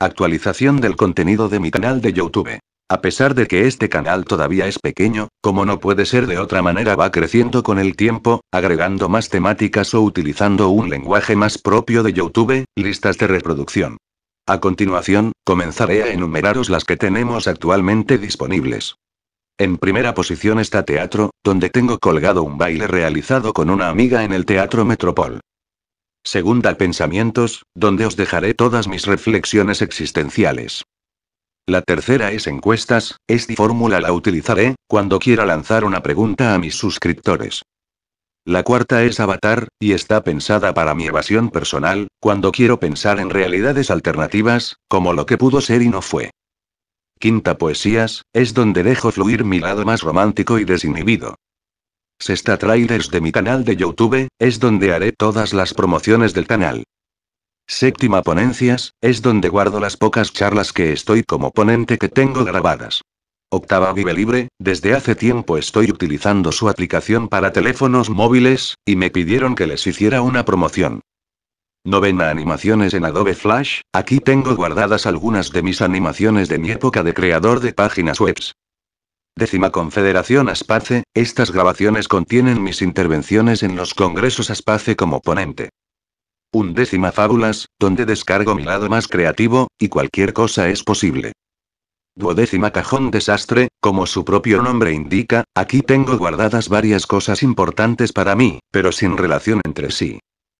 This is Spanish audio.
Actualización del contenido de mi canal de YouTube. A pesar de que este canal todavía es pequeño, como no puede ser de otra manera va creciendo con el tiempo, agregando más temáticas o utilizando un lenguaje más propio de YouTube, listas de reproducción. A continuación, comenzaré a enumeraros las que tenemos actualmente disponibles. En primera posición está teatro, donde tengo colgado un baile realizado con una amiga en el Teatro Metropol. Segunda pensamientos, donde os dejaré todas mis reflexiones existenciales. La tercera es encuestas, esta fórmula la utilizaré cuando quiera lanzar una pregunta a mis suscriptores. La cuarta es avatar, y está pensada para mi evasión personal, cuando quiero pensar en realidades alternativas, como lo que pudo ser y no fue. Quinta Poesías, es donde dejo fluir mi lado más romántico y desinhibido. Sexta Trailers de mi canal de YouTube, es donde haré todas las promociones del canal. Séptima Ponencias, es donde guardo las pocas charlas que estoy como ponente que tengo grabadas. Octava Vive Libre, desde hace tiempo estoy utilizando su aplicación para teléfonos móviles, y me pidieron que les hiciera una promoción. Novena animaciones en Adobe Flash, aquí tengo guardadas algunas de mis animaciones de mi época de creador de páginas webs. Décima Confederación Aspace, estas grabaciones contienen mis intervenciones en los congresos Aspace como ponente. Undécima Fábulas, donde descargo mi lado más creativo, y cualquier cosa es posible. Duodécima Cajón Desastre, como su propio nombre indica, aquí tengo guardadas varias cosas importantes para mí, pero sin relación entre sí.